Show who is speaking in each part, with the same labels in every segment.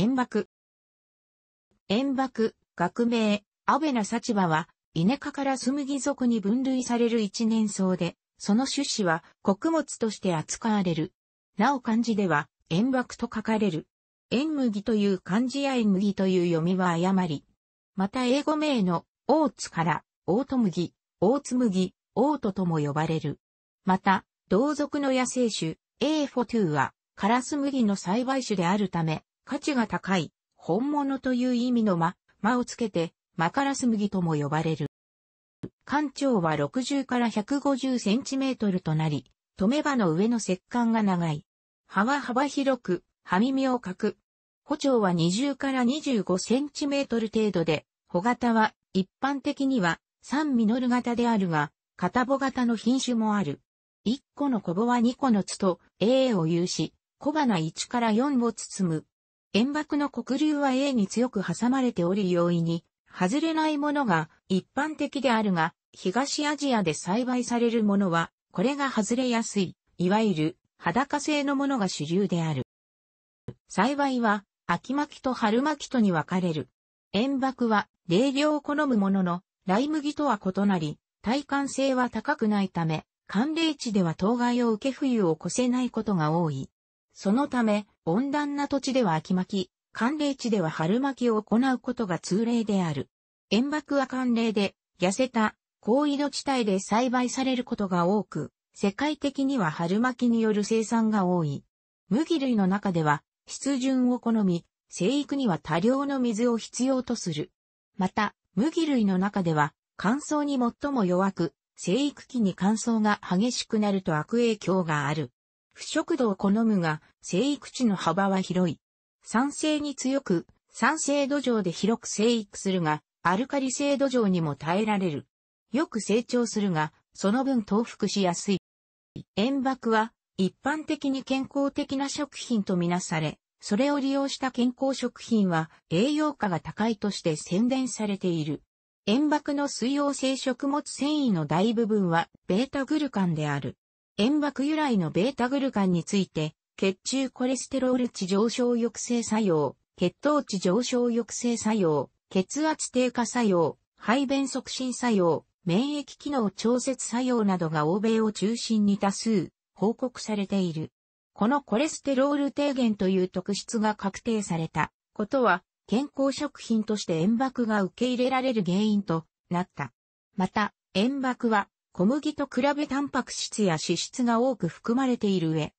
Speaker 1: 円爆。炎爆、学名、アベナサチバは、イネ科からスムギ属に分類される一年草で、その種子は穀物として扱われる。なお漢字では、炎爆と書かれる。炎麦という漢字や炎麦という読みは誤り。また英語名の、オーツから、オート麦、オーツ麦、オートとも呼ばれる。また、同族の野生種、a 4ーは、カラス麦の栽培種であるため、価値が高い、本物という意味の間、間をつけて、マカラス麦とも呼ばれる。干潮は60から150センチメートルとなり、止め場の上の石管が長い。葉は幅広く、葉耳をく。歩長は20から25センチメートル程度で、穂型は一般的には3ミノル型であるが、片穂型の品種もある。1個の小穂は2個の筒と A を有し、小花1から4を包む。円幕の黒竜は A に強く挟まれており容易に外れないものが一般的であるが、東アジアで栽培されるものは、これが外れやすい、いわゆる裸製のものが主流である。栽培は、秋巻きと春巻きとに分かれる。円幕は、冷涼を好むものの、ライ麦とは異なり、耐寒性は高くないため、寒冷地では当該を受け冬を越せないことが多い。そのため、温暖な土地では秋巻き、寒冷地では春巻きを行うことが通例である。塩爆は寒冷で、痩せた、高緯度地帯で栽培されることが多く、世界的には春巻きによる生産が多い。麦類の中では、湿潤を好み、生育には多量の水を必要とする。また、麦類の中では、乾燥に最も弱く、生育期に乾燥が激しくなると悪影響がある。不食度を好むが、生育地の幅は広い。酸性に強く、酸性土壌で広く生育するが、アルカリ性土壌にも耐えられる。よく成長するが、その分倒伏しやすい。塩爆は、一般的に健康的な食品とみなされ、それを利用した健康食品は栄養価が高いとして宣伝されている。塩爆の水溶性食物繊維の大部分はベータグルカンである。塩爆由来のベータグルカンについて、血中コレステロール値上昇抑制作用、血糖値上昇抑制作用、血圧低下作用、排便促進作用、免疫機能調節作用などが欧米を中心に多数報告されている。このコレステロール低減という特質が確定されたことは健康食品として塩爆が受け入れられる原因となった。また、塩爆は小麦と比べタンパク質や脂質が多く含まれている上、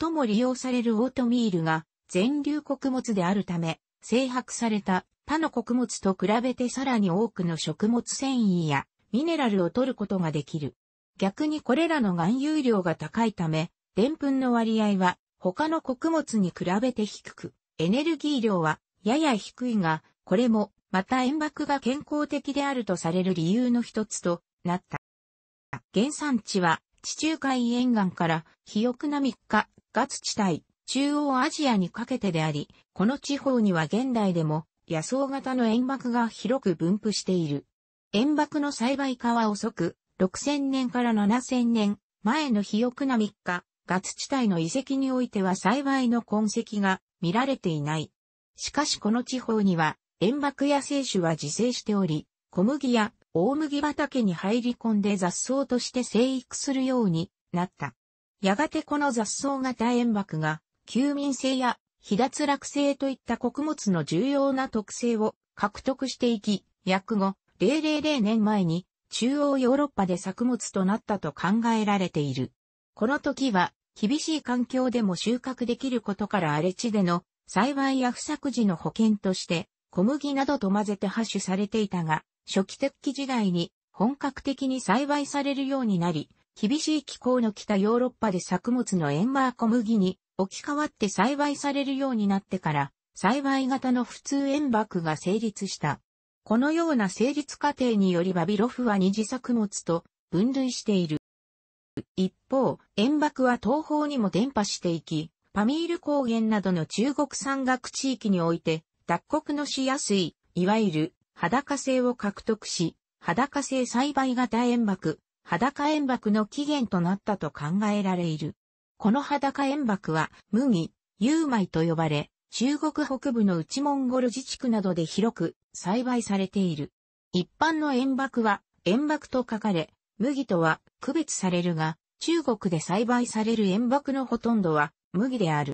Speaker 1: 最も利用されるオートミールが全粒穀物であるため、制白された他の穀物と比べてさらに多くの食物繊維やミネラルを取ることができる。逆にこれらの含有量が高いため、デンプンの割合は他の穀物に比べて低く、エネルギー量はやや低いが、これもまた塩爆が健康的であるとされる理由の一つとなった。原産地は地中海沿岸から肥沃な3日、ガツ地帯、中央アジアにかけてであり、この地方には現代でも野草型の塩爆が広く分布している。塩爆の栽培化は遅く、6000年から7000年前の肥沃な3日、ガツ地帯の遺跡においては栽培の痕跡が見られていない。しかしこの地方には塩爆や生種は自生しており、小麦や大麦畑に入り込んで雑草として生育するようになった。やがてこの雑草型煙幕が、休眠性や、非脱落性といった穀物の重要な特性を獲得していき、約後、000年前に、中央ヨーロッパで作物となったと考えられている。この時は、厳しい環境でも収穫できることから荒れ地での栽培や不作時の保険として、小麦などと混ぜて発種されていたが、初期鉄器時代に本格的に栽培されるようになり、厳しい気候の北ヨーロッパで作物のエンマー小麦に置き換わって栽培されるようになってから、栽培型の普通塩爆が成立した。このような成立過程によりバビロフは二次作物と分類している。一方、塩爆は東方にも伝播していき、パミール高原などの中国山岳地域において、脱穀のしやすい、いわゆる裸性を獲得し、裸性栽培型塩爆、裸塩爆の起源となったと考えられる。この裸塩爆は麦、ユーマイと呼ばれ、中国北部の内モンゴル自治区などで広く栽培されている。一般の塩爆は塩爆と書かれ、麦とは区別されるが、中国で栽培される塩爆のほとんどは麦である。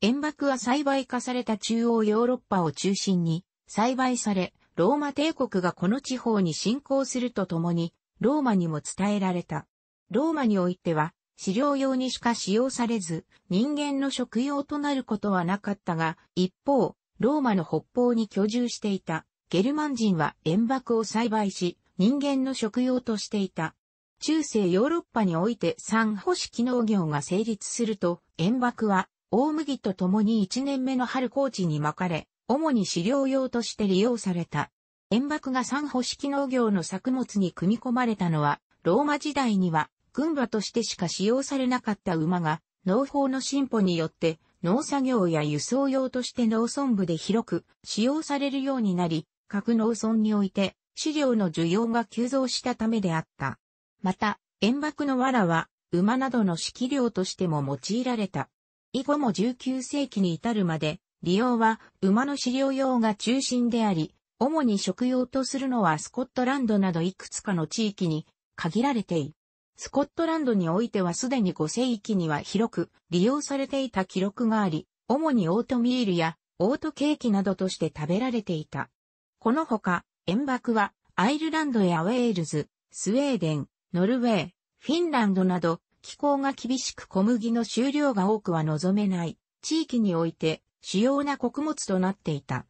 Speaker 1: 塩爆は栽培化された中央ヨーロッパを中心に栽培され、ローマ帝国がこの地方に侵攻するとともに、ローマにも伝えられた。ローマにおいては、飼料用にしか使用されず、人間の食用となることはなかったが、一方、ローマの北方に居住していた、ゲルマン人は塩爆を栽培し、人間の食用としていた。中世ヨーロッパにおいて三保式農業が成立すると、塩爆は大麦と共に1年目の春高地に巻かれ、主に飼料用として利用された。塩爆が三保式農業の作物に組み込まれたのは、ローマ時代には軍馬としてしか使用されなかった馬が、農法の進歩によって農作業や輸送用として農村部で広く使用されるようになり、各農村において飼料の需要が急増したためであった。また、塩爆の藁は馬などの飼料としても用いられた。以後も19世紀に至るまで利用は馬の飼料用が中心であり、主に食用とするのはスコットランドなどいくつかの地域に限られている。スコットランドにおいてはすでに5世紀には広く利用されていた記録があり、主にオートミールやオートケーキなどとして食べられていた。このほか、塩爆はアイルランドやウェールズ、スウェーデン、ノルウェー、フィンランドなど気候が厳しく小麦の収量が多くは望めない地域において主要な穀物となっていた。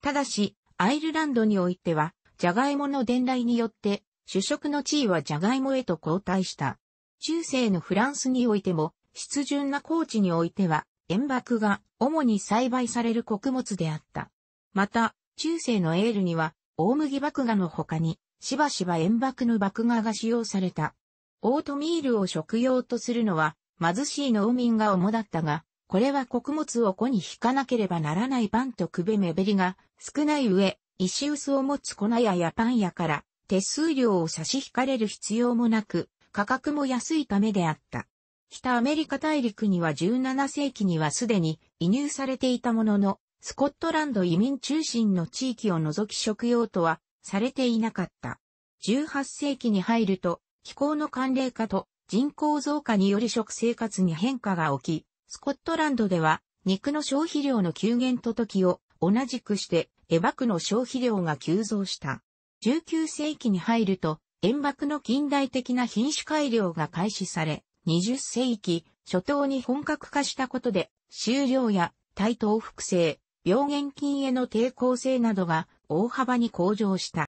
Speaker 1: ただし、アイルランドにおいては、ジャガイモの伝来によって、主食の地位はジャガイモへと交代した。中世のフランスにおいても、湿潤な高地においては、塩爆が主に栽培される穀物であった。また、中世のエールには、大麦麦芽の他に、しばしば塩爆の麦芽が使用された。オートミールを食用とするのは、貧しい農民が主だったが、これは穀物を粉に引かなければならないパンとくべめべりが少ない上、石臼を持つ粉屋やパン屋から手数料を差し引かれる必要もなく、価格も安いためであった。北アメリカ大陸には17世紀にはすでに移入されていたものの、スコットランド移民中心の地域を除き食用とはされていなかった。18世紀に入ると気候の寒冷化と人口増加により食生活に変化が起き、スコットランドでは、肉の消費量の急減と時を同じくしてエバクの消費量が急増した。19世紀に入ると、塩爆の近代的な品種改良が開始され、20世紀初頭に本格化したことで、収量や対等複製、病原菌への抵抗性などが大幅に向上した。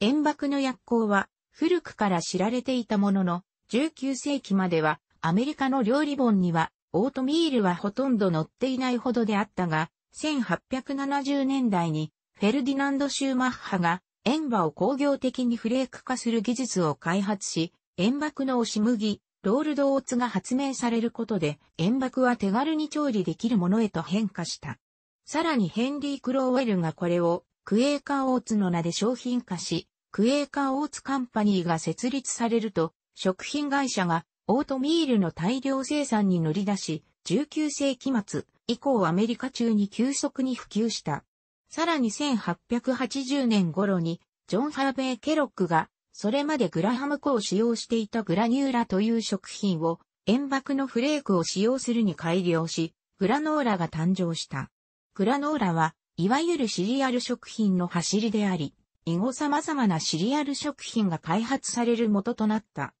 Speaker 1: 塩爆の薬効は古くから知られていたものの、19世紀まではアメリカの料理本には、オートミールはほとんど載っていないほどであったが、1870年代にフェルディナンド・シューマッハが塩場を工業的にフレーク化する技術を開発し、塩爆の押し麦、ロールドオーツが発明されることで、塩爆は手軽に調理できるものへと変化した。さらにヘンリー・クローウェルがこれをクエーカーオーツの名で商品化し、クエーカーオーツカンパニーが設立されると、食品会社がオートミールの大量生産に乗り出し、19世紀末以降アメリカ中に急速に普及した。さらに1880年頃に、ジョン・ハーベイ・ケロックが、それまでグラハム粉を使用していたグラニューラという食品を、塩爆のフレークを使用するに改良し、グラノーラが誕生した。グラノーラは、いわゆるシリアル食品の走りであり、以後様々なシリアル食品が開発される元となった。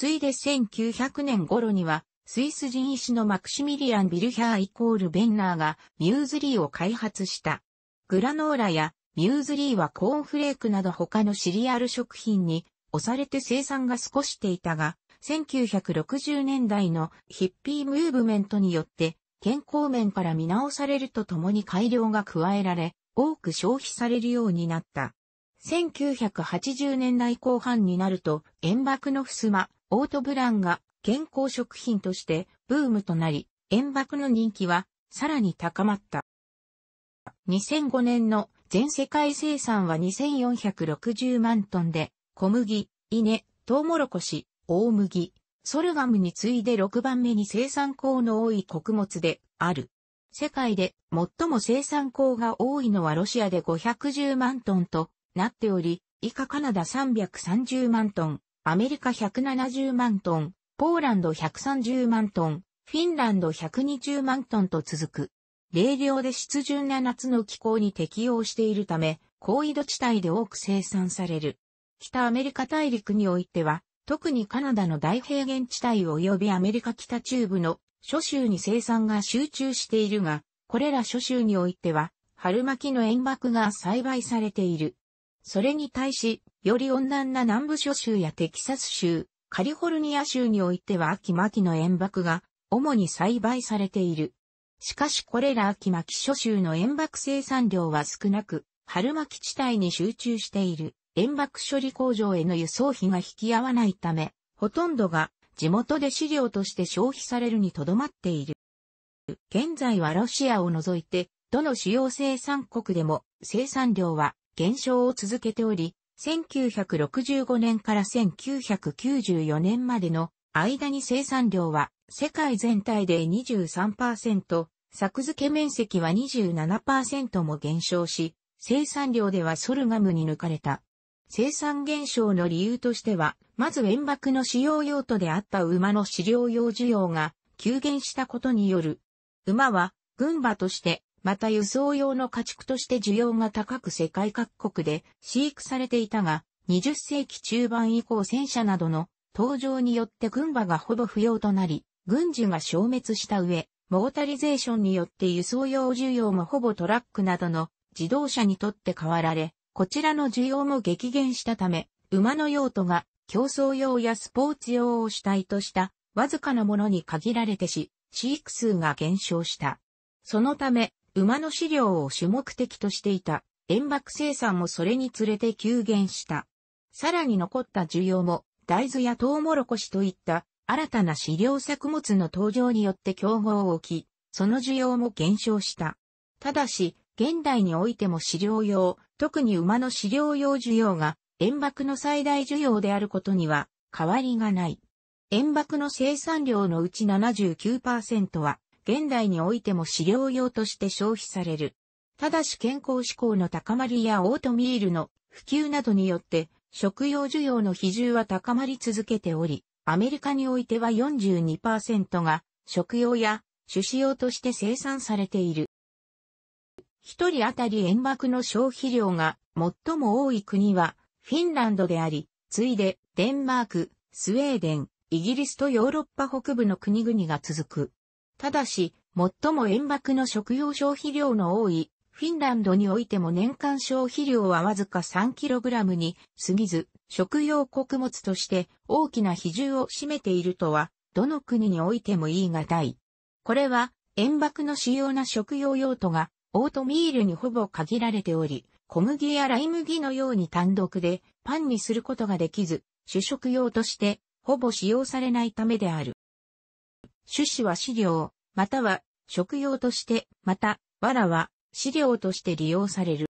Speaker 1: ついで1900年頃には、スイス人医師のマクシミリアン・ビルヒャーイコール・ベンナーがミューズリーを開発した。グラノーラやミューズリーはコーンフレークなど他のシリアル食品に押されて生産が少していたが、1960年代のヒッピームーブメントによって健康面から見直されるとともに改良が加えられ、多く消費されるようになった。1980年代後半になると、煙幕の襖、オートブランが健康食品としてブームとなり、塩爆の人気はさらに高まった。2005年の全世界生産は2460万トンで、小麦、稲、トウモロコシ、大麦、ソルガムに次いで6番目に生産高の多い穀物である。世界で最も生産高が多いのはロシアで510万トンとなっており、以下カナダ330万トン、アメリカ170万トン、ポーランド130万トン、フィンランド120万トンと続く。冷涼で湿潤な夏の気候に適応しているため、高緯度地帯で多く生産される。北アメリカ大陸においては、特にカナダの大平原地帯及びアメリカ北中部の諸州に生産が集中しているが、これら諸州においては、春巻きの煙爆が栽培されている。それに対し、より温暖な南部諸州やテキサス州、カリフォルニア州においては秋巻きの塩爆が主に栽培されている。しかしこれら秋巻き諸州の塩爆生産量は少なく、春巻き地帯に集中している塩幕処理工場への輸送費が引き合わないため、ほとんどが地元で資料として消費されるにとどまっている。現在はロシアを除いて、どの主要生産国でも生産量は減少を続けており、1965年から1994年までの間に生産量は世界全体で23%、作付け面積は27%も減少し、生産量ではソルガムに抜かれた。生産減少の理由としては、まず煙幕の使用用途であった馬の飼料用需要が急減したことによる。馬は、群馬としてまた輸送用の家畜として需要が高く世界各国で飼育されていたが、20世紀中盤以降戦車などの登場によって軍馬がほぼ不要となり、軍需が消滅した上、モータリゼーションによって輸送用需要もほぼトラックなどの自動車にとって変わられ、こちらの需要も激減したため、馬の用途が競争用やスポーツ用を主体としたわずかなものに限られてし、飼育数が減少した。そのため、馬の飼料を主目的としていた塩爆生産もそれにつれて急減した。さらに残った需要も大豆やトウモロコシといった新たな飼料作物の登場によって競合を置き、その需要も減少した。ただし、現代においても飼料用、特に馬の飼料用需要が塩爆の最大需要であることには変わりがない。塩爆の生産量のうち79%は現代においても飼料用として消費される。ただし健康志向の高まりやオートミールの普及などによって、食用需要の比重は高まり続けており、アメリカにおいては42%が食用や種子用として生産されている。一人当たり煙幕の消費量が最も多い国はフィンランドであり、次いでデンマーク、スウェーデン、イギリスとヨーロッパ北部の国々が続く。ただし、最も塩幕の食用消費量の多い、フィンランドにおいても年間消費量はわずか 3kg に過ぎず、食用穀物として大きな比重を占めているとは、どの国においても言い難い。これは、塩幕の主要な食用用途が、オートミールにほぼ限られており、小麦やライ麦のように単独でパンにすることができず、主食用としてほぼ使用されないためである。種子は飼料、または食用として、また、藁は飼料として利用される。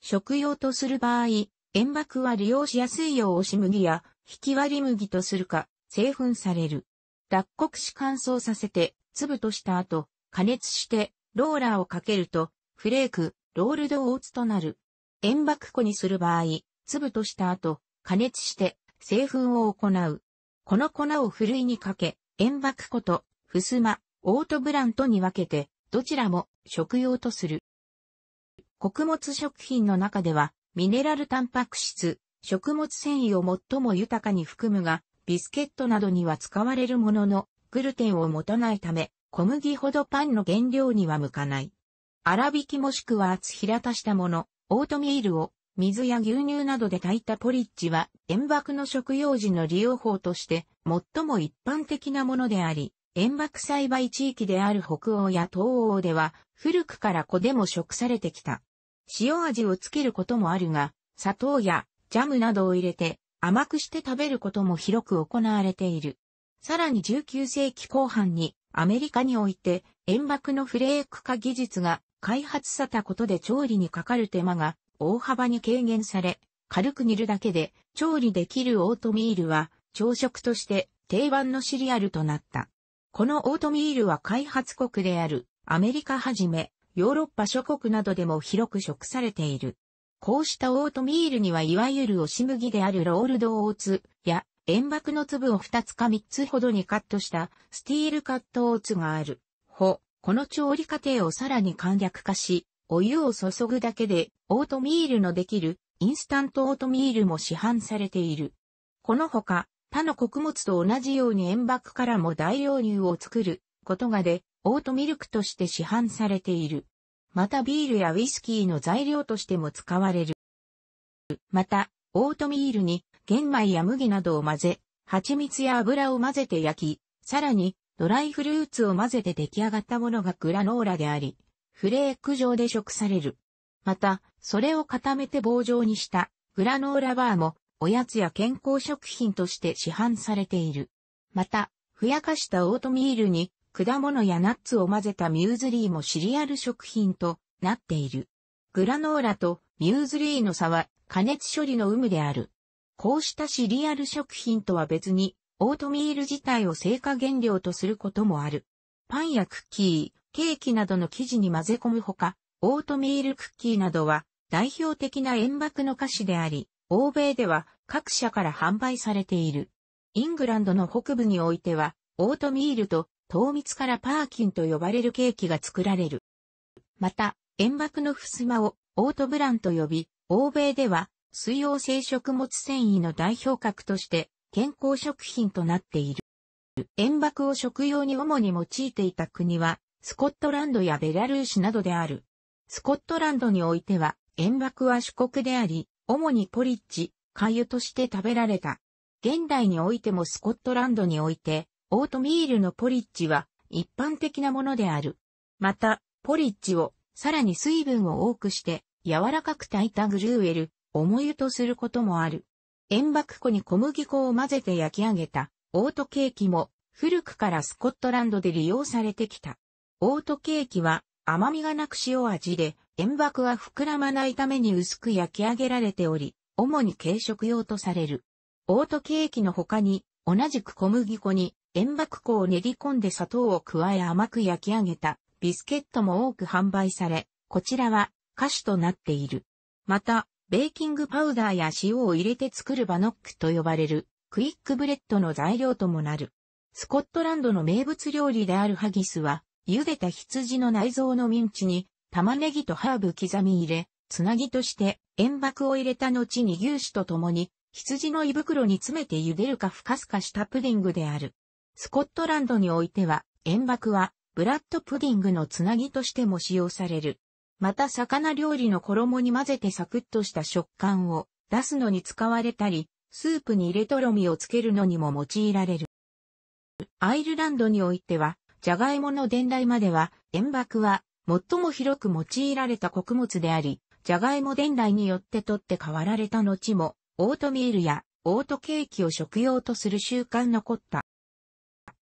Speaker 1: 食用とする場合、塩爆は利用しやすいよう押し麦や、引き割り麦とするか、製粉される。脱穀し乾燥させて、粒とした後、加熱して、ローラーをかけると、フレーク、ロールドオーツとなる。塩爆粉にする場合、粒とした後、加熱して、製粉を行う。この粉をふるいにかけ、煙幕こと、ふすま、オートブラントに分けて、どちらも食用とする。穀物食品の中では、ミネラルタンパク質、食物繊維を最も豊かに含むが、ビスケットなどには使われるものの、グルテンを持たないため、小麦ほどパンの原料には向かない。粗挽きもしくは厚平たしたもの、オートミールを水や牛乳などで炊いたポリッジは、塩爆の食用時の利用法として、最も一般的なものであり、塩爆栽培地域である北欧や東欧では、古くから子でも食されてきた。塩味をつけることもあるが、砂糖やジャムなどを入れて甘くして食べることも広く行われている。さらに19世紀後半にアメリカにおいて塩爆のフレーク化技術が開発されたことで調理にかかる手間が大幅に軽減され、軽く煮るだけで調理できるオートミールは朝食として定番のシリアルとなった。このオートミールは開発国であるアメリカはじめヨーロッパ諸国などでも広く食されている。こうしたオートミールにはいわゆる押し麦であるロールドオーツや塩爆の粒を2つか3つほどにカットしたスティールカットオーツがある。ほ、この調理過程をさらに簡略化し、お湯を注ぐだけでオートミールのできるインスタントオートミールも市販されている。このほか、他の穀物と同じように塩爆からも大量乳を作ることがで、オートミルクとして市販されている。またビールやウイスキーの材料としても使われる。また、オートミールに玄米や麦などを混ぜ、蜂蜜や油を混ぜて焼き、さらにドライフルーツを混ぜて出来上がったものがグラノーラであり、フレーク状で食される。また、それを固めて棒状にしたグラノーラバーもおやつや健康食品として市販されている。また、ふやかしたオートミールに果物やナッツを混ぜたミューズリーもシリアル食品となっている。グラノーラとミューズリーの差は加熱処理の有無である。こうしたシリアル食品とは別に、オートミール自体を成果原料とすることもある。パンやクッキー、ケーキなどの生地に混ぜ込むほか、オートミールクッキーなどは代表的な煙幕の菓子であり、欧米では各社から販売されている。イングランドの北部においては、オートミールと糖蜜からパーキンと呼ばれるケーキが作られる。また、煙幕の襖をオートブランと呼び、欧米では水溶性食物繊維の代表格として健康食品となっている。煙幕を食用に主に用いていた国はスコットランドやベラルーシなどである。スコットランドにおいては、塩爆は主国であり、主にポリッジ、粥として食べられた。現代においてもスコットランドにおいて、オートミールのポリッジは一般的なものである。また、ポリッジをさらに水分を多くして柔らかく炊いたグルーエル、重湯とすることもある。塩爆粉に小麦粉を混ぜて焼き上げたオートケーキも古くからスコットランドで利用されてきた。オートケーキは甘みがなく塩味で、塩爆は膨らまないために薄く焼き上げられており、主に軽食用とされる。オートケーキの他に、同じく小麦粉に塩爆粉を練り込んで砂糖を加え甘く焼き上げたビスケットも多く販売され、こちらは菓子となっている。また、ベーキングパウダーや塩を入れて作るバノックと呼ばれるクイックブレッドの材料ともなる。スコットランドの名物料理であるハギスは茹でた羊の内臓のミンチに、玉ねぎとハーブ刻み入れ、つなぎとして塩爆を入れた後に牛脂と共に、羊の胃袋に詰めて茹でるかふかすかしたプディングである。スコットランドにおいては、塩爆は、ブラッドプディングのつなぎとしても使用される。また魚料理の衣に混ぜてサクッとした食感を出すのに使われたり、スープに入れとろみをつけるのにも用いられる。アイルランドにおいては、ジャガイモの伝来までは、塩爆は最も広く用いられた穀物であり、ジャガイモ伝来によって取って代わられた後も、オートミールやオートケーキを食用とする習慣残った。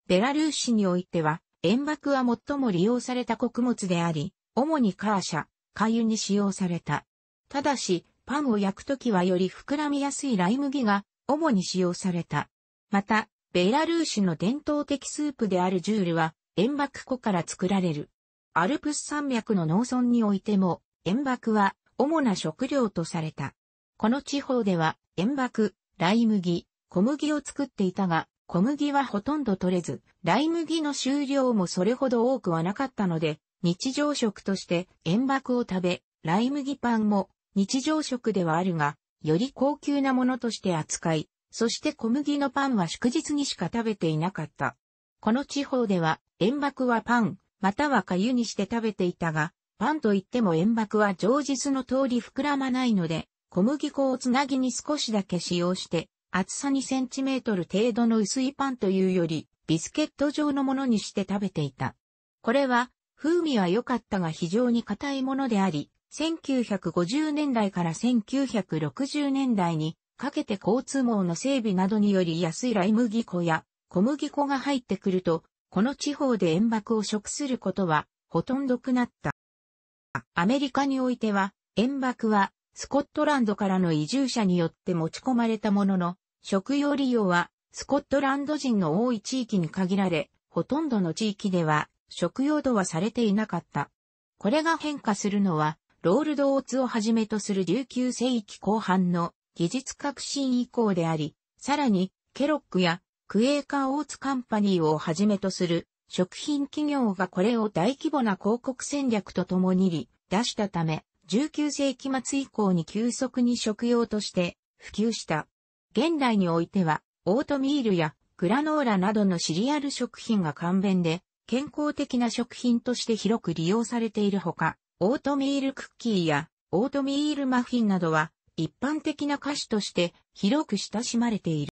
Speaker 1: ベラルーシにおいては、塩爆は最も利用された穀物であり、主にカーシャ、カユに使用された。ただし、パンを焼くときはより膨らみやすいライ麦が主に使用された。また、ベラルーシの伝統的スープであるジュールは、塩爆湖から作られる。アルプス山脈の農村においても、塩爆は主な食料とされた。この地方では塩爆、ライ麦、小麦を作っていたが、小麦はほとんど取れず、ライ麦の収量もそれほど多くはなかったので、日常食として塩爆を食べ、ライ麦パンも日常食ではあるが、より高級なものとして扱い、そして小麦のパンは祝日にしか食べていなかった。この地方では、塩爆はパン、または粥にして食べていたが、パンといっても塩爆は常日の通り膨らまないので、小麦粉をつなぎに少しだけ使用して、厚さ2センチメートル程度の薄いパンというより、ビスケット状のものにして食べていた。これは、風味は良かったが非常に硬いものであり、1950年代から1960年代にかけて交通網の整備などにより安いライ麦粉や小麦粉が入ってくると、この地方で塩幕を食することはほとんどくなった。アメリカにおいては、塩幕はスコットランドからの移住者によって持ち込まれたものの、食用利用はスコットランド人の多い地域に限られ、ほとんどの地域では食用度はされていなかった。これが変化するのは、ロールドオーツをはじめとする19世紀後半の技術革新以降であり、さらにケロックやクエーカーオーツカンパニーをはじめとする食品企業がこれを大規模な広告戦略とともに出したため、19世紀末以降に急速に食用として普及した。現代においては、オートミールやグラノーラなどのシリアル食品が簡便で、健康的な食品として広く利用されているほか、オートミールクッキーやオートミールマフィンなどは一般的な菓子として広く親しまれている。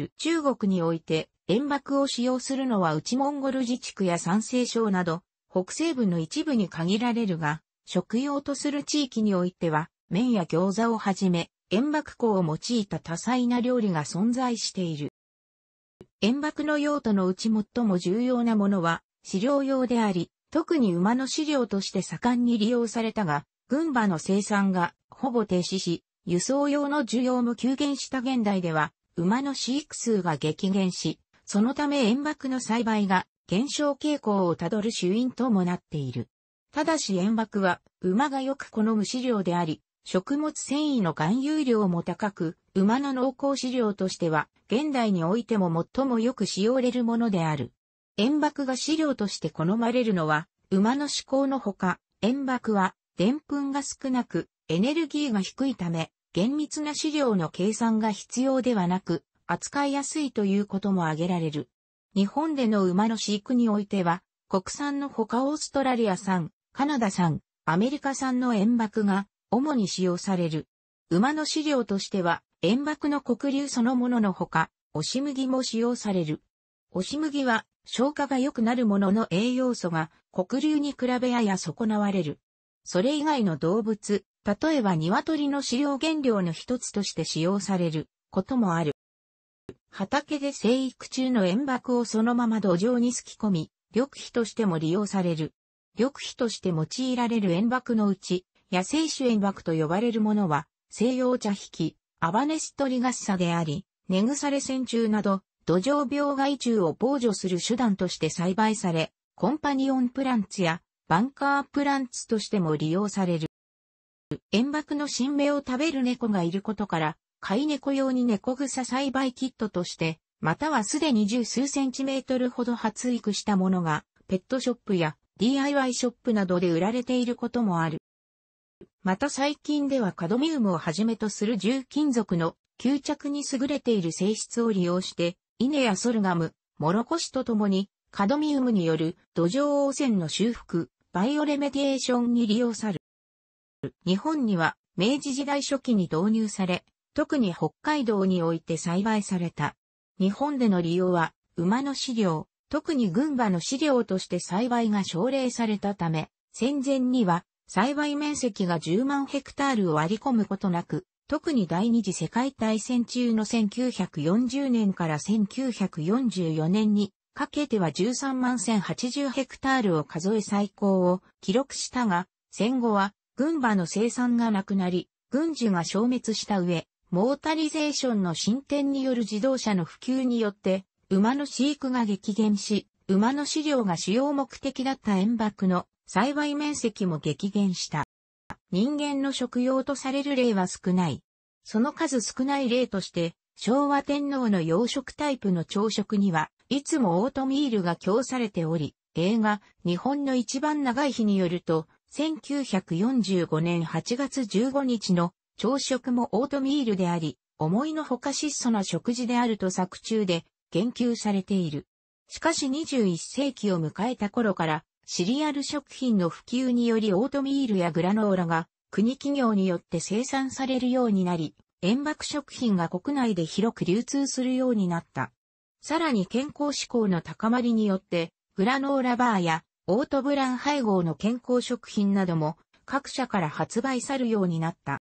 Speaker 1: る。中国において、煙幕を使用するのは内モンゴル自治区や山西省など、北西部の一部に限られるが、食用とする地域においては、麺や餃子をはじめ、煙幕粉を用いた多彩な料理が存在している。煙幕の用途のうち最も重要なものは、飼料用であり、特に馬の飼料として盛んに利用されたが、群馬の生産がほぼ停止し、輸送用の需要も急減した現代では、馬の飼育数が激減し、そのため塩爆の栽培が減少傾向をたどる主因ともなっている。ただし塩爆は馬がよく好む飼料であり、食物繊維の含有量も高く、馬の濃厚飼料としては、現代においても最もよく使用れるものである。塩爆が飼料として好まれるのは、馬の思考のほか、塩爆は、澱粉が少なく、エネルギーが低いため、厳密な資料の計算が必要ではなく、扱いやすいということも挙げられる。日本での馬の飼育においては、国産のほかオーストラリア産、カナダ産、アメリカ産の円爆が主に使用される。馬の飼料としては、円爆の黒竜そのもののほか、押し麦も使用される。押し麦は消化が良くなるものの栄養素が黒竜に比べやや損なわれる。それ以外の動物、例えば鶏の飼料原料の一つとして使用されることもある。畑で生育中の塩爆をそのまま土壌にすき込み、緑肥としても利用される。緑肥として用いられる塩爆のうち、野生種塩爆と呼ばれるものは、西洋茶引き、アバネストリガッサであり、根腐れ線虫など、土壌病害虫を防除する手段として栽培され、コンパニオンプランツやバンカープランツとしても利用される。煙幕の新芽を食べる猫がいることから、飼い猫用に猫草栽培キットとして、またはすでに十数センチメートルほど発育したものが、ペットショップや DIY ショップなどで売られていることもある。また最近ではカドミウムをはじめとする重金属の吸着に優れている性質を利用して、稲やソルガム、モロコシとともに、カドミウムによる土壌汚染の修復、バイオレメディエーションに利用さる。日本には明治時代初期に導入され、特に北海道において栽培された。日本での利用は、馬の飼料、特に群馬の飼料として栽培が奨励されたため、戦前には栽培面積が10万ヘクタールを割り込むことなく、特に第二次世界大戦中の1940年から1944年にかけては13万1080ヘクタールを数え最高を記録したが、戦後は軍馬の生産がなくなり、軍需が消滅した上、モータリゼーションの進展による自動車の普及によって、馬の飼育が激減し、馬の飼料が主要目的だった塩爆の栽培面積も激減した。人間の食用とされる例は少ない。その数少ない例として、昭和天皇の養殖タイプの朝食には、いつもオートミールが供されており、映画、日本の一番長い日によると、1945年8月15日の朝食もオートミールであり、思いのほか質素な食事であると作中で言及されている。しかし21世紀を迎えた頃から、シリアル食品の普及によりオートミールやグラノーラが国企業によって生産されるようになり、塩爆食品が国内で広く流通するようになった。さらに健康志向の高まりによって、グラノーラバーやオートブラン配合の健康食品なども各社から発売されるようになった。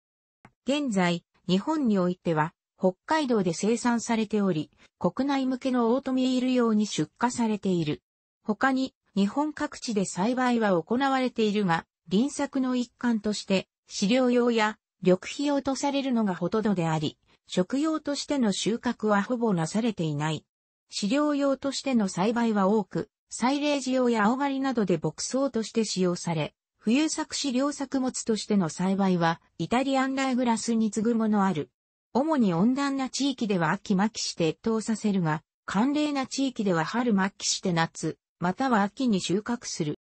Speaker 1: 現在、日本においては北海道で生産されており、国内向けのオートミール用に出荷されている。他に日本各地で栽培は行われているが、輪作の一環として飼料用や緑肥用とされるのがほとんどであり、食用としての収穫はほぼなされていない。飼料用としての栽培は多く、サイレージ用や青狩りなどで牧草として使用され、冬作詞両作物としての栽培は、イタリアンライグラスに次ぐものある。主に温暖な地域では秋末期して越冬させるが、寒冷な地域では春末期して夏、または秋に収穫する。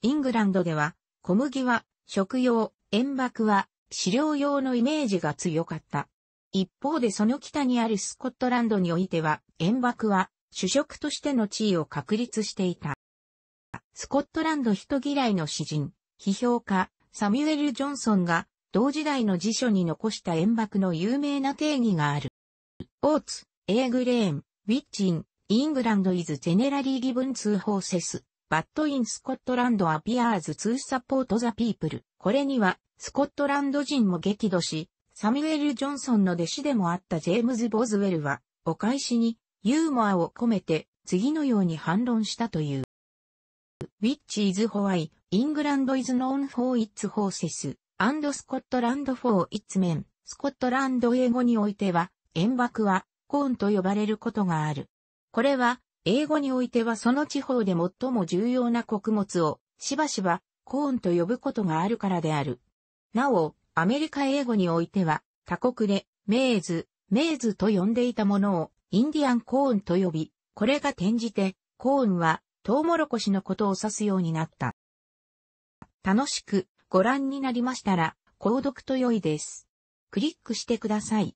Speaker 1: イングランドでは、小麦は食用、塩爆は飼料用のイメージが強かった。一方でその北にあるスコットランドにおいては、塩爆は主食としての地位を確立していた。スコットランド人嫌いの詩人、批評家、サミュエル・ジョンソンが、同時代の辞書に残した煙幕の有名な定義がある。オーツ、エーグレーン、ウィッチン、イングランド・イズ・ジェネラリー・ギブン・ツー・ホーセス、バット・イン・スコットランド・アピアーズ・ツー・サポート・ザ・ピープル。これには、スコットランド人も激怒し、サミュエル・ジョンソンの弟子でもあったジェームズ・ボズウェルは、お返しに、ユーモアを込めて次のように反論したという。Which is why England is known for its horses and Scotland for its men. スコットランド英語においては、円幕はコーンと呼ばれることがある。これは、英語においてはその地方で最も重要な穀物をしばしばコーンと呼ぶことがあるからである。なお、アメリカ英語においては他国でメーズ、メーズと呼んでいたものをインディアンコーンと呼び、これが転じて、コーンはトウモロコシのことを指すようになった。楽しくご覧になりましたら、購読と良いです。クリックしてください。